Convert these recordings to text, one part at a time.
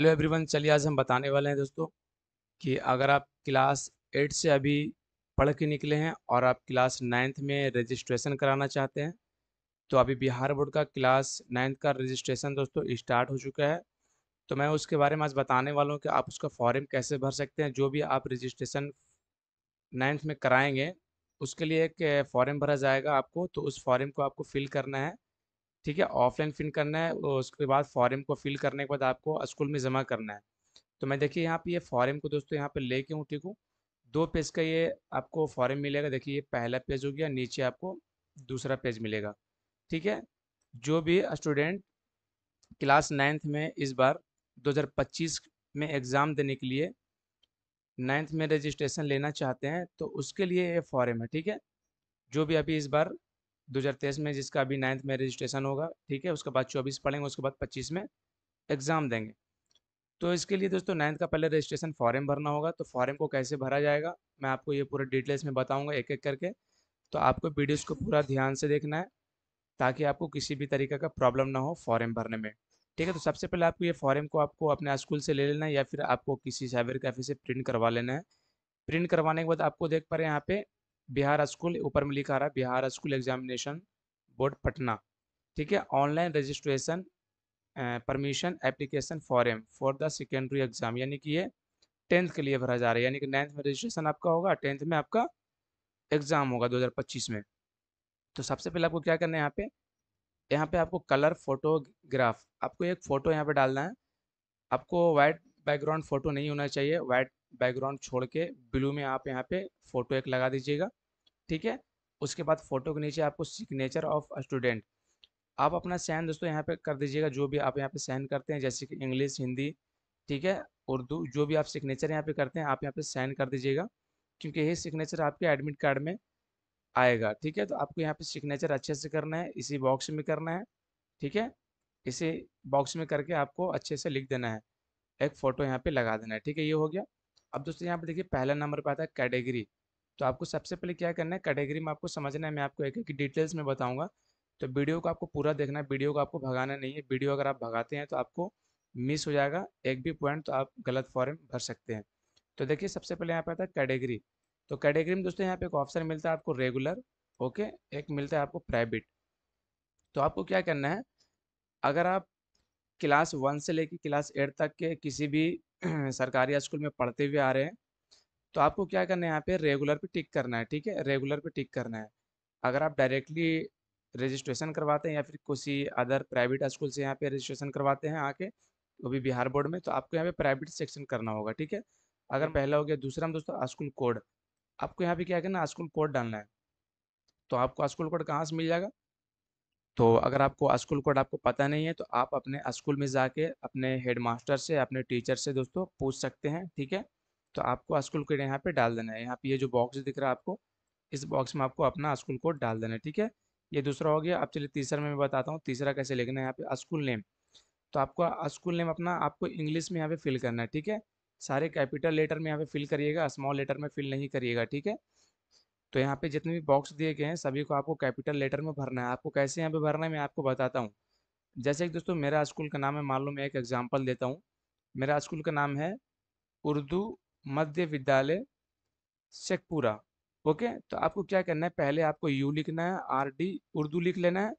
Hello everyone चलिए आज हम बताने वाले हैं दोस्तों कि अगर आप क्लास एट से अभी पढ़ के निकले हैं और आप क्लास नाइन्थ में रजिस्ट्रेशन कराना चाहते हैं तो अभी बिहार बोर्ड का क्लास नाइन्थ का रजिस्ट्रेशन दोस्तों स्टार्ट हो चुका है तो मैं उसके बारे में आज बताने वाला हूँ कि आप उसका फॉर्म कैसे भर सकते हैं जो भी आप रजिस्ट्रेशन नाइन्थ में कराएंगे उसके लिए एक फॉर्म भरा जाएगा आपको तो उस फॉर्म को आपको फिल करना है ठीक है ऑफलाइन फिल करना है उसके बाद फॉरम को फिल करने के बाद आपको स्कूल में जमा करना है तो मैं देखिए यहाँ पे ये फॉरम को दोस्तों यहाँ पे लेके हूँ ठीक हूँ दो पेज का ये आपको फॉरम मिलेगा देखिए ये पहला पेज हो गया नीचे आपको दूसरा पेज मिलेगा ठीक है जो भी स्टूडेंट क्लास नाइन्थ में इस बार 2025 में एग्ज़ाम देने के लिए नाइन्थ में रजिस्ट्रेशन लेना चाहते हैं तो उसके लिए ये फॉरम है ठीक है जो भी अभी इस बार 2023 में जिसका अभी नाइन्थ में रजिस्ट्रेशन होगा ठीक है उसके बाद चौबीस पढ़ेंगे उसके बाद पच्चीस में एग्ज़ाम देंगे तो इसके लिए दोस्तों नाइन्थ का पहले रजिस्ट्रेशन फॉरम भरना होगा तो फॉरम को कैसे भरा जाएगा मैं आपको ये पूरा डिटेल्स में बताऊँगा एक एक करके तो आपको वीडियोज़ को पूरा ध्यान से देखना है ताकि आपको किसी भी तरीके का प्रॉब्लम ना हो फॉरम भरने में ठीक है तो सबसे पहले आपको ये फॉरम को आपको अपने स्कूल से ले लेना है या फिर आपको किसी साइबर कैफ़े से प्रिंट करवा लेना है प्रिंट करवाने के बाद आपको देख पा रहे हैं यहाँ पे बिहार स्कूल ऊपर में लिखा रहा है Bihar school examination board Patna ठीक है online registration permission application form for the secondary exam यानी कि ये टेंथ के लिए भरा जा रहा है यानी कि नाइन्थ में रजिस्ट्रेशन आपका होगा टेंथ में आपका एग्ज़ाम होगा 2025 में तो सबसे पहले आपको क्या करना है यहाँ पे यहाँ पे आपको कलर फोटोग्राफ आपको एक फ़ोटो यहाँ पे डालना है आपको वाइट बैकग्राउंड फ़ोटो नहीं होना चाहिए वाइट बैकग्राउंड छोड़ के ब्लू में आप यहाँ पे फ़ोटो एक लगा दीजिएगा ठीक है उसके बाद फोटो के नीचे आपको सिग्नेचर ऑफ स्टूडेंट आप अपना साइन दोस्तों यहाँ पे कर दीजिएगा जो भी आप यहाँ पे साइन करते हैं जैसे कि इंग्लिश हिंदी ठीक है उर्दू जो भी आप सिग्नेचर यहाँ पे करते हैं आप यहाँ पे साइन कर दीजिएगा क्योंकि ये सिग्नेचर आपके एडमिट कार्ड में आएगा ठीक है तो आपको यहाँ पे सिग्नेचर अच्छे से करना है इसी बॉक्स में करना है ठीक है इसी बॉक्स में करके आपको अच्छे से लिख देना है एक फ़ोटो यहाँ पे लगा देना है ठीक है ये हो गया अब दोस्तों यहाँ पे देखिए पहला नंबर पर आता है कैटेगरी तो आपको सबसे पहले क्या करना है कैटेगरी में आपको समझना है मैं आपको एक एक डिटेल्स में बताऊँगा तो वीडियो को आपको पूरा देखना है वीडियो को आपको भगाना नहीं है वीडियो अगर आप भगाते हैं तो आपको मिस हो जाएगा एक भी पॉइंट तो आप गलत फॉर्म भर सकते हैं तो देखिए सबसे पहले यहाँ पे आता है कैटेगरी तो कैटेगरी में दोस्तों यहाँ पे एक ऑप्शन मिलता है आपको रेगुलर ओके एक मिलता है आपको प्राइवेट तो आपको क्या करना है अगर आप क्लास वन से लेकर क्लास एट तक के किसी भी सरकारी स्कूल में पढ़ते हुए आ रहे हैं तो आपको क्या करना है यहाँ पे रेगुलर पे टिक करना है ठीक है रेगुलर पे टिक करना है अगर आप डायरेक्टली रजिस्ट्रेशन करवाते हैं या फिर किसी अदर प्राइवेट स्कूल से यहाँ पे रजिस्ट्रेशन करवाते हैं आके वो भी बिहार बोर्ड में तो आपको यहाँ पे प्राइवेट सेक्शन करना होगा ठीक है अगर हम्म। पहला हो गया दूसरा में दोस्तों स्कूल कोड आपको यहाँ पे क्या करना है स्कूल कोड डालना है तो आपको स्कूल कोड कहाँ से मिल जाएगा तो अगर आपको स्कूल कोड आपको पता नहीं है तो आप अपने स्कूल में जाके अपने हेडमास्टर से अपने टीचर से दोस्तों पूछ सकते हैं ठीक है तो आपको स्कूल कोड यहाँ पे डाल देना है यहाँ पे ये जो बॉक्स दिख रहा है आपको इस बॉक्स में आपको अपना स्कूल कोड डाल देना है ठीक है ये दूसरा हो गया आप चलिए तीसरा में मैं बताता हूँ तीसरा कैसे लिखना है यहाँ पे स्कूल नेम तो आपको स्कूल नेम अपना आपको इंग्लिश में यहाँ पे फिल करना है ठीक है सारे कैपिटल लेटर में यहाँ पे फिल करिएगा स्मॉल लेटर में फिल नहीं करिएगा ठीक है तो यहाँ पे जितने भी बॉक्स दिए गए हैं सभी को आपको कैपिटल लेटर में भरना है आपको कैसे यहाँ पे भरना है मैं आपको बताता हूँ जैसे कि दोस्तों मेरा स्कूल का नाम है मान लो मैं एक एग्जाम्पल देता हूँ मेरा स्कूल का नाम है उर्दू मध्य विद्यालय शेखपुरा ओके तो आपको क्या करना है पहले आपको यू लिखना है आर डी उर्दू लिख लेना है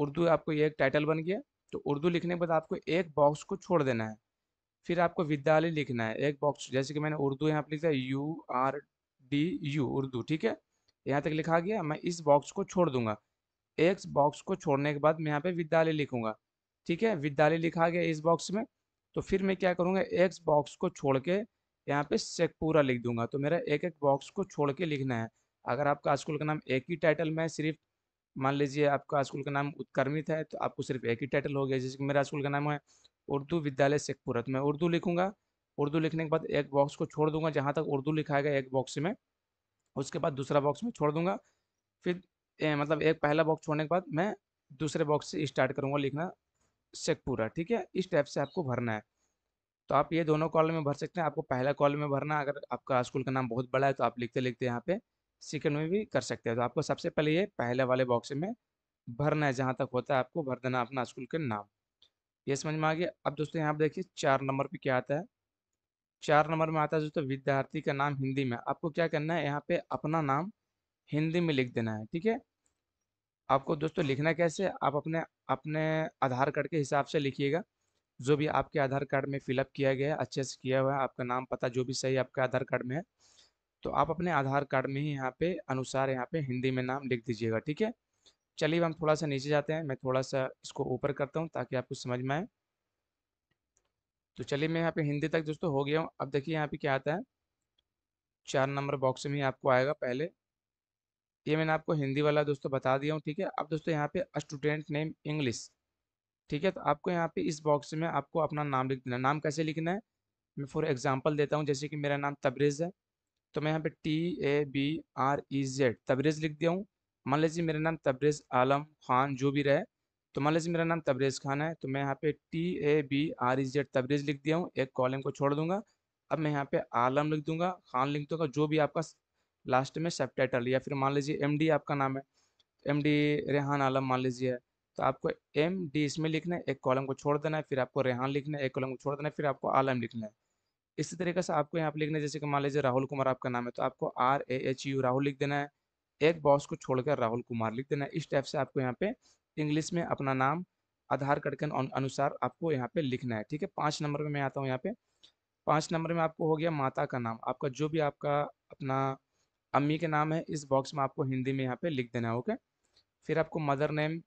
उर्दू आपको ये एक टाइटल बन गया तो उर्दू लिखने के बाद आपको एक बॉक्स को छोड़ देना है फिर आपको विद्यालय लिखना है एक बॉक्स जैसे कि मैंने उर्दू यहाँ पर लिखा है U R D U Urdu ठीक है यहाँ तक लिखा गया मैं इस बॉक्स को छोड़ दूंगा एक बॉक्स को छोड़ने के बाद मैं यहाँ पे विद्यालय लिखूंगा ठीक है विद्यालय लिखा गया इस बॉक्स में तो फिर मैं क्या करूँगा एक्स बॉक्स को छोड़ के यहाँ पे सेक पूरा लिख दूंगा तो मेरा एक एक बॉक्स को छोड़ के लिखना है अगर आपका स्कूल का नाम एक ही टाइटल में सिर्फ मान लीजिए आपका स्कूल का नाम उत्कर्मित है तो आपको सिर्फ एक ही टाइटल हो गया जैसे कि मेरा स्कूल का नाम है उर्दू विद्यालय शेखपुरा तो मैं उर्दू लिखूंगा उर्दू लिखने के बाद एक बॉक्स को छोड़ दूंगा जहाँ तक उर्दू लिखा है एक बॉक्स में उसके बाद दूसरा बॉक्स में छोड़ दूंगा फिर ए, मतलब एक पहला बॉक्स छोड़ने के बाद मैं दूसरे बॉक्स से स्टार्ट करूँगा लिखना शेखपुरा ठीक है इस टाइप से आपको भरना है तो आप ये दोनों कॉलम में भर सकते हैं आपको पहला कॉलम में भरना अगर आपका स्कूल का नाम बहुत बड़ा है तो आप लिखते लिखते यहाँ पे सेकंड में भी कर सकते हैं तो आपको सबसे पहले ये पहले वाले बॉक्स में भरना है जहाँ तक होता है आपको भर देना अपना स्कूल का नाम ये समझ में आ गया अब दोस्तों यहाँ पर देखिए चार नंबर पर क्या आता है चार नंबर में आता है दोस्तों विद्यार्थी का नाम हिंदी में आपको क्या करना है यहाँ पे अपना नाम हिंदी में लिख देना है ठीक है आपको दोस्तों लिखना कैसे आप अपने अपने आधार कार्ड के हिसाब से लिखिएगा जो भी आपके आधार कार्ड में फिलअप किया गया है अच्छे से किया हुआ है आपका नाम पता जो भी सही आपके आधार कार्ड में है तो आप अपने आधार कार्ड में ही यहाँ पे अनुसार यहाँ पे हिंदी में नाम लिख दीजिएगा ठीक है चलिए हम थोड़ा सा नीचे जाते हैं मैं थोड़ा सा इसको ऊपर करता हूँ ताकि आपको समझ में आए तो चलिए मैं यहाँ पे हिंदी तक दोस्तों हो गया हूँ अब देखिए यहाँ पे क्या आता है चार नंबर बॉक्स में ही आपको आएगा पहले ये मैंने आपको हिंदी वाला दोस्तों बता दिया हूँ ठीक है अब दोस्तों यहाँ पे स्टूडेंट नेम इंग्लिश ठीक है तो आपको यहाँ पे इस बॉक्स में आपको अपना नाम लिख देना नाम कैसे लिखना है मैं फॉर एग्जाम्पल देता हूँ जैसे कि मेरा नाम तबरेज़ है तो मैं यहाँ पे T A B R E Z Tabrez लिख दिया हूँ मान लीजिए मेरा नाम तबरेज़ आलम खान जो भी रहे तो मान लीजिए मेरा नाम तबरेज़ खान है तो मैं यहाँ पे T A B R E Z Tabrez लिख दिया हूँ एक कॉलम को छोड़ दूंगा अब मैं यहाँ पे आलम लिख दूंगा खान लिख दूंगा जो भी आपका लास्ट में सब या फिर मान लीजिए एम आपका नाम है एम रेहान आलम मान लीजिए तो आपको एम डी इसमें लिखना है एक कॉलम को छोड़ देना है फिर आपको रेहान लिखना है एक कॉलम को छोड़ देना है फिर आपको आलम लिखना है इसी तरीके से आपको यहाँ पर लिखना है जैसे कि मान लीजिए राहुल कुमार आपका नाम है तो आपको R A H U Rahul लिख देना है एक बॉक्स को छोड़कर राहुल कुमार लिख देना है इस टाइप से आपको यहाँ पे इंग्लिश में अपना नाम आधार कार्ड के अनुसार आपको यहाँ पे लिखना है ठीक है पाँच नंबर में मैं आता हूँ यहाँ पे पाँच नंबर में आपको हो गया माता का नाम आपका जो भी आपका अपना अम्मी के नाम है इस बॉक्स में आपको हिंदी में यहाँ पे लिख देना है ओके फिर आपको मदर नेम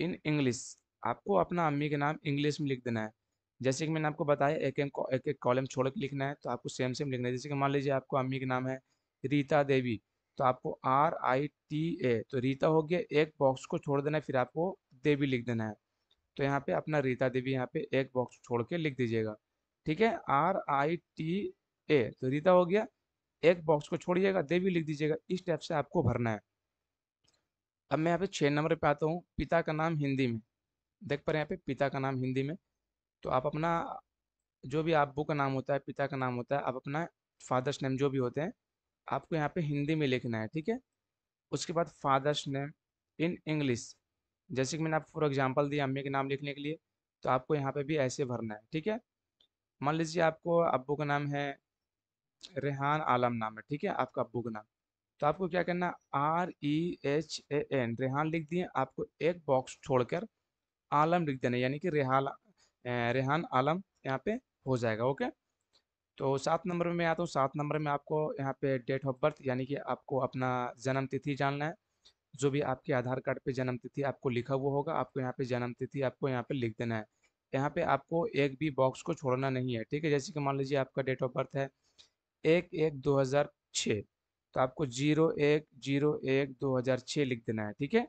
इन इंग्लिश आपको अपना अम्मी के नाम इंग्लिश में लिख देना है जैसे कि मैंने आपको बताया एक एक एक एक कॉलम छोड़ के लिखना है तो आपको सेम सेम लिखना है जैसे कि मान लीजिए आपको अम्मी का नाम है रीता देवी तो आपको आर आई टी ए तो रीता हो गया एक बॉक्स को छोड़ देना है फिर आपको देवी लिख देना है तो यहाँ पे अपना रीता देवी यहाँ पे एक बॉक्स छोड़ के लिख दीजिएगा ठीक है आर आई टी ए तो रीता हो गया एक बॉक्स को छोड़िएगा देवी लिख दीजिएगा इस टाइप से आपको भरना है अब मैं यहाँ पे छः नंबर पे आता हूँ पिता का नाम हिंदी में देख पा रहे हैं यहाँ पे पिता का नाम हिंदी में तो आप अपना जो भी आप का नाम होता है पिता का नाम होता है आप अपना फादर्स नेम जो भी होते हैं आपको यहाँ पे हिंदी में लिखना है ठीक है उसके बाद फादर्स नेम इन इंग्लिश जैसे कि मैंने आपको फॉर एग्जाम्पल दिया अम्मी के नाम लिखने के लिए तो आपको यहाँ पर भी ऐसे भरना है ठीक है मान लीजिए आपको अबू का नाम है रेहान आलम नाम है ठीक है आपका अबू का नाम तो आपको क्या करना R E H A N Rehan लिख दिए आपको एक बॉक्स छोड़कर आलम लिख देना यानी कि रेहाल रेहान आलम यहाँ पे हो जाएगा ओके तो सात नंबर में मैं आता हूँ सात नंबर में आपको यहाँ पे डेट ऑफ बर्थ यानी कि आपको अपना जन्म तिथि जानना है जो भी आपके आधार कार्ड पे जन्म तिथि आपको लिखा हुआ होगा आपको यहाँ पे जन्म तिथि आपको यहाँ पे लिख देना है यहाँ पे आपको एक भी बॉक्स को छोड़ना नहीं है ठीक है जैसे कि मान लीजिए आपका डेट ऑफ बर्थ है एक एक दो हज़ार छः तो आपको जीरो एक जीरो एक दो हज़ार छः लिख देना है ठीक है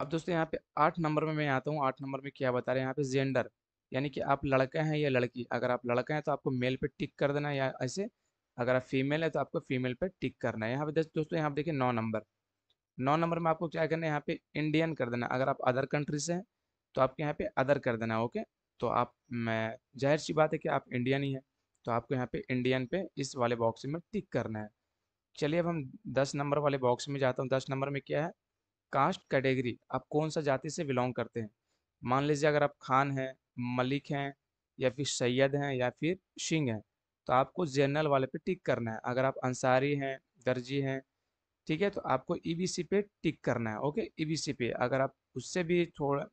अब दोस्तों यहाँ पे आठ नंबर में मैं आता हूँ आठ नंबर में क्या बता रहे हैं यहाँ पे जेंडर यानी कि आप लड़का हैं या लड़की अगर आप लड़का हैं तो आपको मेल पे टिक कर देना है या ऐसे अगर आप फीमेल है तो आपको फीमेल पे टिक करना है यहाँ पे दोस्तों यहाँ पे देखिए नौ नंबर नौ नंबर में आपको क्या करना है यहाँ पे इंडियन कर देना अगर आप अदर कंट्री से हैं तो आपके यहाँ पे अदर कर देना ओके तो आप मैं जाहिर सी बात है कि आप इंडियन ही हैं तो आपको यहाँ पे इंडियन पे इस वाले बॉक्स में टिक करना है चलिए अब हम दस नंबर वाले बॉक्स में जाता हूँ दस नंबर में क्या है कास्ट कैटेगरी आप कौन सा जाति से बिलोंग करते हैं मान लीजिए अगर आप खान हैं मलिक हैं या फिर सैयद हैं या फिर सिंह हैं तो आपको जनरल वाले पे टिक करना है अगर आप अंसारी हैं दर्जी हैं ठीक है तो आपको ई e पे टिक करना है ओके ई e पे अगर आप उससे भी थोड़ा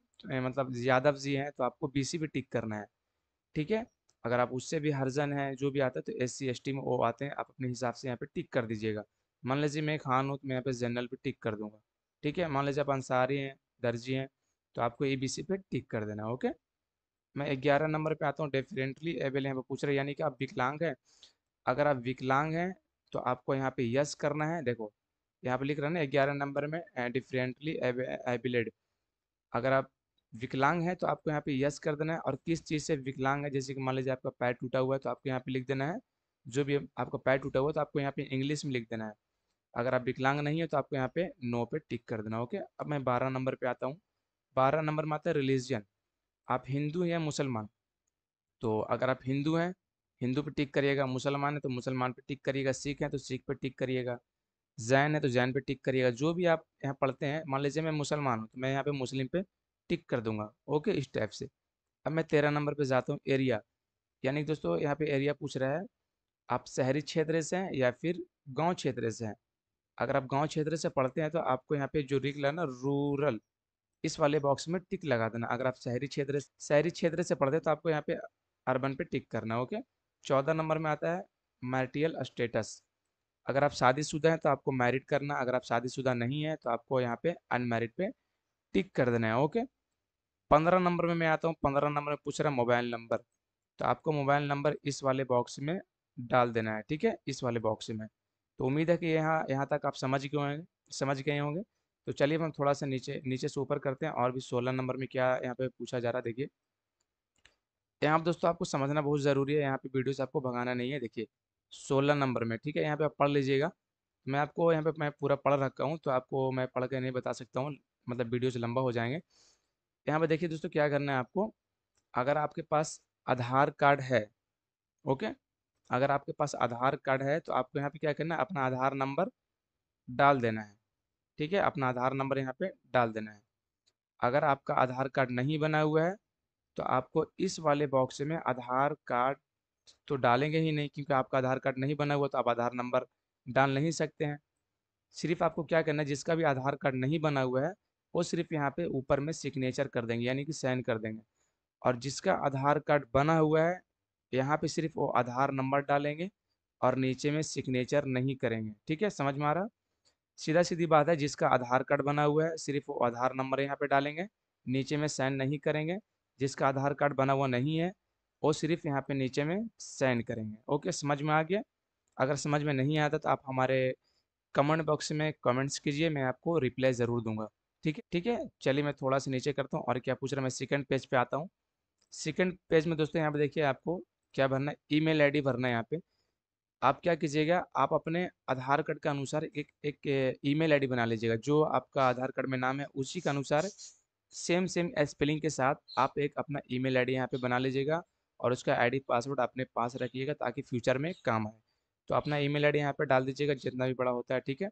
मतलब ज़्यादा जी हैं तो आपको बी पे टिक करना है ठीक है अगर आप उससे भी हरजन हैं जो भी आता है तो एस सी एस टी में वो आते हैं आप अपने हिसाब से यहाँ पे टिक कर दीजिएगा मान लीजिए मैं खान हूँ तो मैं यहाँ पे जनरल पे टिक कर दूंगा ठीक है मान लीजिए आप अंसारी हैं दर्जी हैं तो आपको ए बी सी पे टिक कर देना ओके मैं ग्यारह नंबर पे आता हूँ डेफिनेटली एबल यहाँ पे पूछ रहे यानी कि आप विकलांग हैं अगर आप विकलांग हैं तो आपको यहाँ पे यस करना है देखो यहाँ पे लिख रहे हैं ना ग्यारह नंबर में डिफरेंटली एबिलेड अगर आप विकलांग है तो आपको यहाँ पे यस कर देना है और किस चीज़ से विकलांग है जैसे कि मान लीजिए आपका पैर टूटा हुआ है तो आपको यहाँ पे लिख देना है जो भी आपका पैर टूटा हुआ है तो आपको यहाँ पे इंग्लिश में लिख देना है अगर आप विकलांग नहीं है तो आपको यहाँ पे नो पे टिक कर देना ओके अब मैं बारह नंबर पर आता हूँ बारह नंबर में आता है रिलीजन आप हिंदू हैं या मुसलमान तो अगर आप हिंदू हैं हिंदू पर टिक करिएगा मुसलमान है तो मुसलमान पर टिक करिएगा सिख है तो सिख पर टिक करिएगा जैन है तो जैन पे टिक करिएगा जो भी आप यहाँ पढ़ते हैं मान लीजिए मैं मुसलमान हूँ तो मैं यहाँ पे मुस्लिम पे टिक कर दूंगा ओके इस टाइप से अब मैं तेरह नंबर पे जाता हूँ एरिया यानी दोस्तों यहाँ पे एरिया पूछ रहा है आप शहरी क्षेत्र से हैं या फिर गांव क्षेत्र से हैं अगर आप गांव क्षेत्र से पढ़ते हैं तो आपको यहाँ पे जो रिक है ना रूरल इस वाले बॉक्स में टिक लगा देना अगर आप शहरी क्षेत्र शहरी क्षेत्र से पढ़ते हैं तो आपको यहाँ पे अर्बन पे टिक करना ओके चौदह नंबर में आता है मैरिटियल स्टेटस अगर आप शादीशुदा हैं तो आपको मैरिड करना अगर आप शादीशुदा नहीं है तो आपको यहाँ पे अनमेरिड पे टिक कर देना है ओके पंद्रह नंबर में मैं आता हूँ पंद्रह नंबर में पूछ रहा है मोबाइल नंबर तो आपको मोबाइल नंबर इस वाले बॉक्स में डाल देना है ठीक है इस वाले बॉक्स में तो उम्मीद है कि यहाँ यहाँ तक आप समझ गए होंगे समझ गए होंगे तो चलिए हम थोड़ा सा नीचे नीचे से ऊपर करते हैं और भी सोलह नंबर में क्या यहाँ पे पूछा जा रहा है देखिए यहाँ पर दोस्तों आपको समझना बहुत ज़रूरी है यहाँ पे वीडियो से आपको भगाना नहीं है देखिए सोलह नंबर में ठीक है यहाँ पे आप पढ़ लीजिएगा मैं आपको यहाँ पे मैं पूरा पढ़ रखा हूँ तो आपको मैं पढ़ के नहीं बता सकता हूँ मतलब वीडियोज़ लंबा हो जाएंगे यहाँ पे देखिए दोस्तों क्या करना है आपको अगर आपके पास आधार कार्ड है ओके अगर आपके पास आधार कार्ड है तो आपको यहाँ पे क्या करना है अपना आधार नंबर डाल देना है ठीक है अपना आधार नंबर यहाँ पे डाल देना है अगर आपका आधार कार्ड नहीं बना हुआ है तो आपको इस वाले बॉक्स में आधार कार्ड तो डालेंगे ही नहीं क्योंकि आपका आधार कार्ड नहीं बना हुआ तो आप आधार नंबर डाल नहीं सकते हैं सिर्फ आपको क्या करना है जिसका भी आधार कार्ड नहीं बना हुआ है वो सिर्फ यहाँ पे ऊपर में सिग्नेचर कर देंगे यानी कि साइन कर देंगे और जिसका आधार कार्ड बना हुआ है यहाँ पे सिर्फ वो आधार नंबर डालेंगे और नीचे में सिग्नेचर नहीं करेंगे ठीक है समझ में आ रहा सीधा सीधी बात है जिसका आधार कार्ड बना हुआ है सिर्फ वो आधार नंबर यहाँ पे डालेंगे नीचे में साइन नहीं करेंगे जिसका आधार कार्ड बना हुआ नहीं है वो सिर्फ यहाँ पे नीचे में साइन करेंगे ओके समझ में आ गया अगर समझ में नहीं आता तो आप हमारे कमेंट बॉक्स में कमेंट्स कीजिए मैं आपको रिप्लाई ज़रूर दूंगा ठीक है ठीक है चलिए मैं थोड़ा सा नीचे करता हूँ और क्या पूछ रहा मैं सेकंड पेज पे आता हूँ सेकंड पेज में दोस्तों यहाँ पे देखिए आपको क्या भरना है ई मेल भरना है यहाँ पे आप क्या कीजिएगा आप अपने आधार कार्ड के अनुसार एक एक ई मेल बना लीजिएगा जो आपका आधार कार्ड में नाम है उसी के अनुसार सेम सेम स्पेलिंग के साथ आप एक अपना ईमेल आईडी यहाँ पे बना लीजिएगा और उसका आईडी पासवर्ड अपने पास रखिएगा ताकि फ्यूचर में काम आए तो अपना ईमेल आईडी यहाँ पे डाल दीजिएगा जितना भी बड़ा होता है ठीक है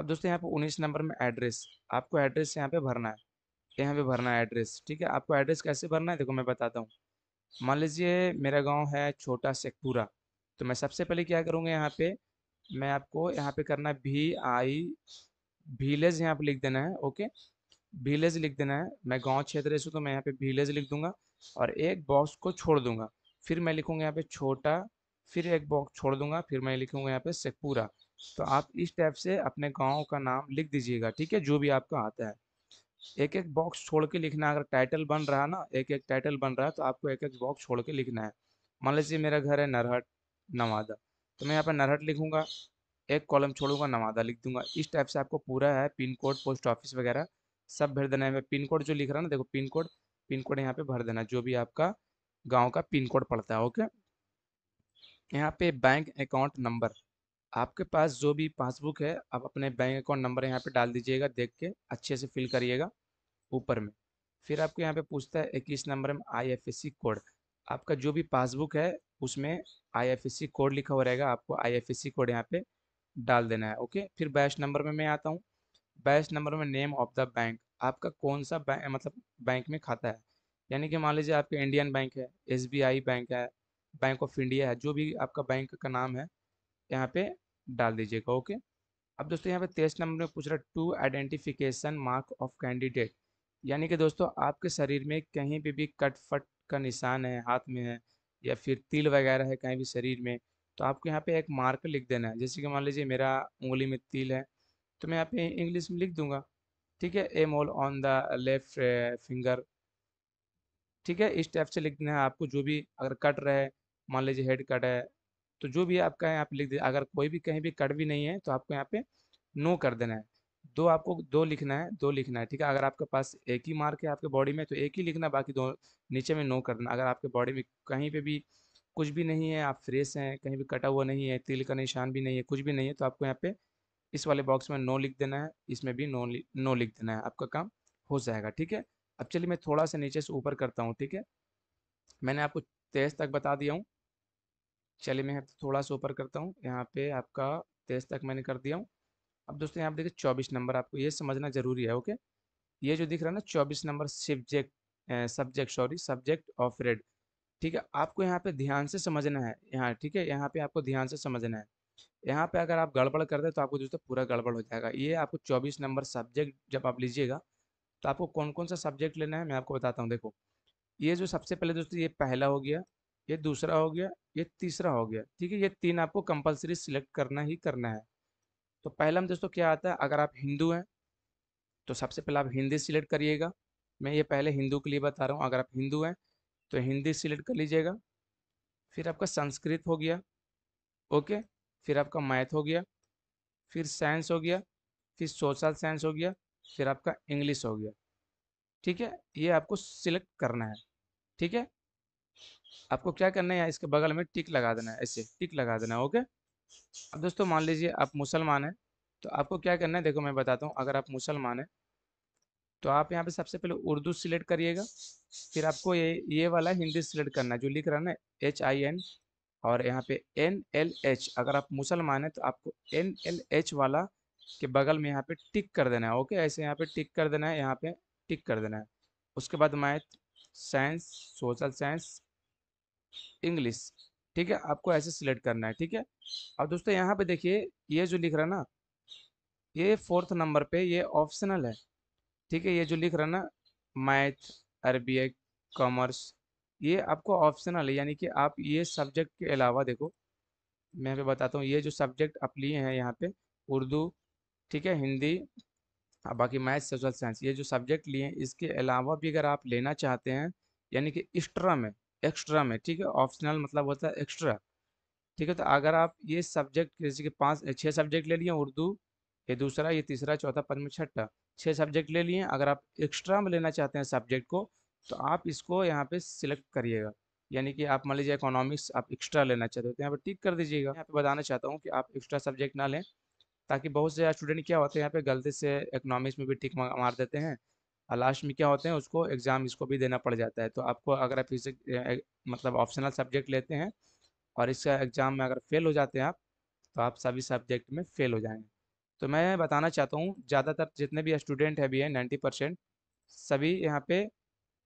अब दोस्तों यहाँ पे उन्नीस नंबर में एड्रेस आपको एड्रेस यहाँ पे भरना है यहाँ पे भरना है एड्रेस ठीक है आपको एड्रेस कैसे भरना है देखो मैं बताता हूँ मान लीजिए मेरा गाँव है छोटा शेखपुरा तो मैं सबसे पहले क्या करूँगा यहाँ पे मैं आपको यहाँ पे करना है भी आई विलेज यहाँ पे लिख देना है ओके विलेज लिख देना है मैं गाँव क्षेत्र से तो मैं यहाँ पे विलेज लिख दूंगा और एक बॉक्स को छोड़ दूंगा फिर मैं लिखूंगा यहाँ पे छोटा फिर एक बॉक्स छोड़ दूंगा फिर मैं लिखूंगा यहाँ पे शेखपुरा तो आप इस टाइप से अपने गांव का नाम लिख दीजिएगा ठीक है जो भी आपका आता है एक एक बॉक्स छोड़ के लिखना अगर टाइटल बन रहा ना एक एक टाइटल बन रहा है तो आपको एक एक बॉक्स छोड़ के लिखना है मान लीजिए मेरा घर है नरहट नवादा तो मैं यहाँ पर नरहट लिखूंगा एक कॉलम छोड़ूंगा नवादा लिख दूंगा इस टाइप से आपको पूरा है पिन कोड पोस्ट ऑफिस वगैरह सब भर देना है पिन कोड जो लिख रहा है ना देखो पिन कोड पिन कोड यहाँ पे भर देना जो भी आपका गांव का पिन कोड पड़ता है ओके यहाँ पे बैंक अकाउंट नंबर आपके पास जो भी पासबुक है आप अपने बैंक अकाउंट नंबर यहाँ पे डाल दीजिएगा देख के अच्छे से फिल करिएगा ऊपर में फिर आपको यहाँ पे पूछता है इक्कीस नंबर में आई कोड आपका जो भी पासबुक है उसमें आई कोड लिखा हुआ रहेगा आपको आई कोड यहाँ पे डाल देना है ओके फिर बैच नंबर में मैं आता हूँ बैच नंबर में नेम ऑफ द बैंक आपका कौन सा बैंक मतलब बैंक में खाता है यानी कि मान लीजिए आपके इंडियन बैंक है एस बैंक है बैंक ऑफ इंडिया है जो भी आपका बैंक का नाम है यहाँ पे डाल दीजिएगा ओके अब दोस्तों यहाँ पे तेईस नंबर में पूछ रहा है two identification mark of candidate यानी कि दोस्तों आपके शरीर में कहीं पे भी कट फट का निशान है हाथ में है या फिर तिल वगैरह है कहीं भी शरीर में तो आपको यहाँ पे एक मार्क लिख देना है जैसे कि मान लीजिए मेरा उंगली में तिल है तो मैं यहाँ पे इंग्लिश में लिख दूंगा ठीक है a mole on the left finger ठीक है इस टाइप से लिख देना है आपको जो भी अगर कट रहे मान लीजिए हेड कट है तो जो भी आपका है आप लिख दीजिए अगर कोई भी कहीं भी कट भी नहीं है तो आपको यहाँ पे नो कर देना है दो आपको दो लिखना है दो लिखना है ठीक है अगर आपके पास एक ही मार्क है आपके बॉडी में तो एक ही लिखना बाकी दो नीचे में नो कर देना अगर आपके बॉडी में कहीं पर भी कुछ भी नहीं है आप फ्रेश हैं कहीं भी कटा हुआ नहीं है तिल का निशान भी नहीं है कुछ भी नहीं है तो आपको यहाँ पे इस वाले बॉक्स में नो लिख देना है इसमें भी नो नो लिख देना है आपका काम हो जाएगा ठीक है अब चलिए मैं थोड़ा सा नीचे से ऊपर करता हूँ ठीक है मैंने आपको तेईस तक बता दिया हूँ चलिए मैं थोड़ा सा ऊपर करता हूँ यहाँ पे आपका तेईस तक मैंने कर दिया हूँ अब दोस्तों यहाँ पर देखिए चौबीस नंबर आपको ये समझना जरूरी है ओके ये जो दिख रहा है ना चौबीस number subject subject sorry subject offered ठीक है आपको यहाँ पे ध्यान से समझना है यहाँ ठीक है यहाँ पे आपको ध्यान से समझना है यहाँ पे अगर आप गड़बड़ कर दे तो आपको दोस्तों पूरा गड़बड़ हो जाएगा ये आपको चौबीस नंबर सब्जेक्ट जब आप लीजिएगा तो आपको कौन कौन सा सब्जेक्ट लेना है मैं आपको बताता हूँ देखो ये जो सबसे पहले दोस्तों ये पहला हो गया ये दूसरा हो गया ये तीसरा हो गया ठीक है ये तीन आपको कंपलसरी सिलेक्ट करना ही करना है तो पहला में दोस्तों क्या आता है अगर आप हिंदू हैं तो सबसे पहले आप हिंदी सिलेक्ट करिएगा मैं ये पहले हिंदू के लिए बता रहा हूँ अगर आप हिंदू हैं तो हिंदी सिलेक्ट कर लीजिएगा फिर आपका संस्कृत हो गया ओके फिर आपका मैथ हो गया फिर साइंस हो गया फिर सोशल साइंस हो गया फिर आपका इंग्लिश हो गया ठीक है ये आपको सिलेक्ट करना है ठीक है आपको क्या करना है यहाँ इसके बगल में टिक लगा देना है ऐसे टिक लगा देना है ओके अब दोस्तों मान लीजिए आप मुसलमान हैं तो आपको क्या करना है देखो मैं बताता हूँ अगर आप मुसलमान हैं तो आप यहाँ पे सबसे पहले उर्दू सिलेक्ट करिएगा फिर आपको ये ये वाला हिंदी सिलेक्ट करना है जो लिख रहा है ना एच आई एन और यहाँ पे एन एल एच अगर आप मुसलमान हैं तो आपको एन एल एच वाला के बगल में यहाँ पे टिक कर देना है ओके ऐसे यहाँ पे टिक कर देना है यहाँ पे टिक कर देना है उसके बाद math science social science English ठीक है आपको ऐसे सिलेक्ट करना है ठीक है अब दोस्तों यहाँ पे देखिए ये जो लिख रहा ना ये फोर्थ नंबर पे ये ऑप्शनल है ठीक है ये जो लिख रहा ना मैथ अरबिक कॉमर्स ये आपको ऑप्शनल है यानी कि आप ये सब्जेक्ट के अलावा देखो मैं यहाँ पे बताता हूँ ये जो सब्जेक्ट आप लिए हैं यहाँ पे उर्दू ठीक है हिंदी और बाकी मैथ सोशल साइंस ये जो सब्जेक्ट लिए हैं इसके अलावा भी अगर आप लेना चाहते हैं यानी कि एक्स्ट्रा में एक्स्ट्रा में ठीक है ऑप्शनल मतलब होता है एक्स्ट्रा ठीक है तो अगर आप ये सब्जेक्ट जैसे कि पाँच छः सब्जेक्ट ले लिए उर्दू ये दूसरा ये तीसरा चौथा पंचम छठा छः सब्जेक्ट ले लिए अगर आप एक्स्ट्रा में लेना चाहते हैं सब्जेक्ट को तो आप इसको यहाँ पे सिलेक्ट करिएगा यानी कि आप मान लीजिए इकोनॉमिक्स आप एक्स्ट्रा लेना चाहते हो तो यहाँ पर टिक कर दीजिएगा यहाँ पे बताना चाहता हूँ कि आप एक्स्ट्रा सब्जेक्ट ना लें ताकि बहुत से स्टूडेंट क्या होते हैं यहाँ पे गलती से इकोनॉमिक्स में भी टिक मार देते हैं और लास्ट में क्या होते हैं उसको एग्ज़ाम इसको भी देना पड़ जाता है तो आपको अगर आप इसे मतलब ऑप्शनल सब्जेक्ट लेते हैं और इसका एग्ज़ाम में अगर फेल हो जाते हैं आप तो आप सभी सब्जेक्ट में फेल हो जाएंगे तो मैं बताना चाहता हूँ ज़्यादातर जितने भी स्टूडेंट है भी हैं नाइन्टी परसेंट सभी यहाँ पे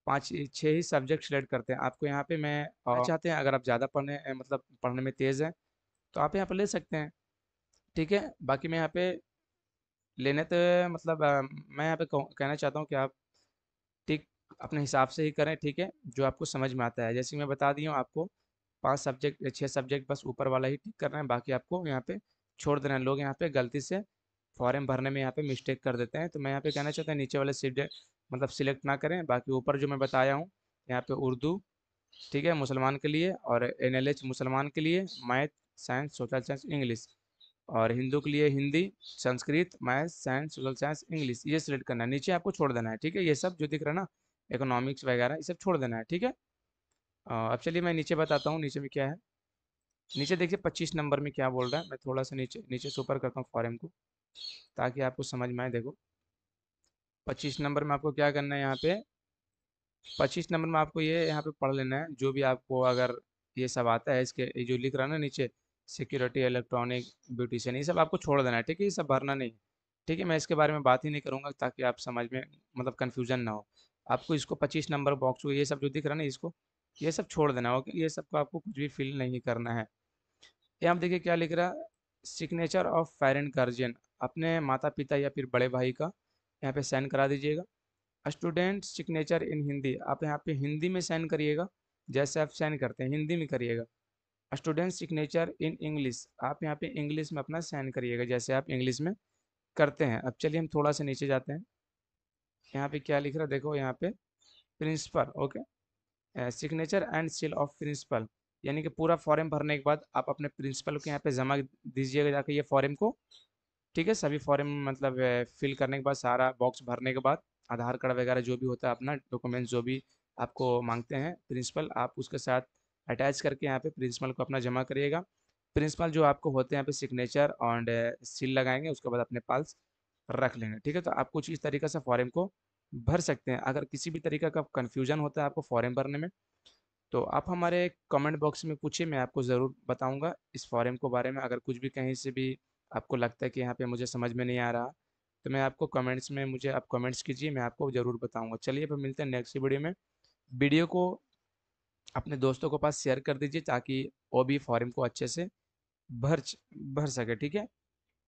पाँच छः ही सब्जेक्ट सेलेक्ट करते हैं आपको यहाँ पे मैं अच्छा। चाहते हैं अगर आप ज़्यादा पढ़ने मतलब पढ़ने में तेज़ हैं तो आप यहाँ पर ले सकते हैं ठीक है बाकी मैं यहाँ पे लेने तो मतलब आ, मैं यहाँ पे कहना चाहता हूँ कि आप ठीक अपने हिसाब से ही करें ठीक है जो आपको समझ में आता है जैसे मैं बता दी हूँ आपको पांच सब्जेक्ट या छः सब्जेक्ट बस ऊपर वाला ही टिक करना है बाकी आपको यहाँ पे छोड़ देना है लोग यहाँ पे गलती से फॉर्म भरने में यहाँ पे मिस्टेक कर देते हैं तो मैं यहाँ पे कहना चाहता हूँ नीचे वाले सब्जेक्ट मतलब सिलेक्ट ना करें बाकी ऊपर जो मैं बताया हूँ यहाँ पे उर्दू ठीक है मुसलमान के लिए और एन मुसलमान के लिए math science social science English और हिंदू के लिए Hindi Sanskrit math science social science English ये सिलेक्ट करना है नीचे आपको छोड़ देना है ठीक है ये सब जो दिख रहा है ना इकोनॉमिक्स वगैरह ये सब छोड़ देना है ठीक है अब चलिए मैं नीचे बताता हूँ नीचे में क्या है नीचे देखिए पच्चीस नंबर में क्या बोल रहा है मैं थोड़ा सा नीचे नीचे सुपर करता हूँ फॉरम को ताकि आपको समझ में आए देखो पच्चीस नंबर में आपको क्या करना है यहाँ पे पच्चीस नंबर में आपको ये यहाँ पे पढ़ लेना है जो भी आपको अगर ये सब आता है इसके जो लिख रहा है ना नीचे सिक्योरिटी इलेक्ट्रॉनिक ब्यूटिशन ये सब आपको छोड़ देना है ठीक है ये सब भरना नहीं ठीक है मैं इसके बारे में बात ही नहीं करूँगा ताकि आप समझ में मतलब कन्फ्यूजन ना हो आपको इसको पच्चीस नंबर बॉक्स ये सब जो दिख रहा है ना इसको ये सब छोड़ देना ओके ये सब को तो आपको कुछ भी फिल नहीं करना है यहाँ आप देखिए क्या लिख रहा है सिग्नेचर ऑफ पेरेंट गार्जियन अपने माता पिता या फिर बड़े भाई का यहाँ पे साइन करा दीजिएगा स्टूडेंट सिग्नेचर इन हिंदी आप यहाँ पे हिंदी में साइन करिएगा जैसे आप साइन करते हैं हिंदी में करिएगा स्टूडेंट सिग्नेचर इन इंग्लिश आप यहाँ पे इंग्लिश में अपना साइन करिएगा जैसे आप इंग्लिश में करते हैं अब चलिए हम थोड़ा सा नीचे जाते हैं यहाँ पे क्या लिख रहा है देखो यहाँ पे principal okay signature and seal of principal यानी कि पूरा फॉर्म भरने के बाद आप अपने प्रिंसिपल को यहाँ पे जमा दीजिएगा जाकर ये फॉर्म को ठीक है सभी फॉर्म मतलब फिल uh, करने के बाद सारा बॉक्स भरने के बाद आधार कार्ड वगैरह जो भी होता है अपना डॉक्यूमेंट जो भी आपको मांगते हैं प्रिंसिपल आप उसके साथ अटैच करके यहाँ पे प्रिंसिपल को अपना जमा करिएगा प्रिंसिपल जो आपको होते हैं यहाँ पे सिग्नेचर एंड सील लगाएंगे उसके बाद अपने पाल्स रख लेंगे ठीक है तो आप कुछ इस तरीके से फॉरम को भर सकते हैं अगर किसी भी तरीके का कन्फ्यूजन होता है आपको फॉरम भरने में तो आप हमारे कमेंट बॉक्स में पूछिए मैं आपको ज़रूर बताऊँगा इस फॉरम को बारे में अगर कुछ भी कहीं से भी आपको लगता है कि यहाँ पर मुझे समझ में नहीं आ रहा तो मैं आपको कमेंट्स में मुझे आप कमेंट्स कीजिए मैं आपको ज़रूर बताऊँगा चलिए फिर मिलते हैं नेक्स्ट वीडियो में वीडियो को अपने दोस्तों को पास शेयर कर दीजिए ताकि वो भी फॉर्म को अच्छे से भर भर सके ठीक है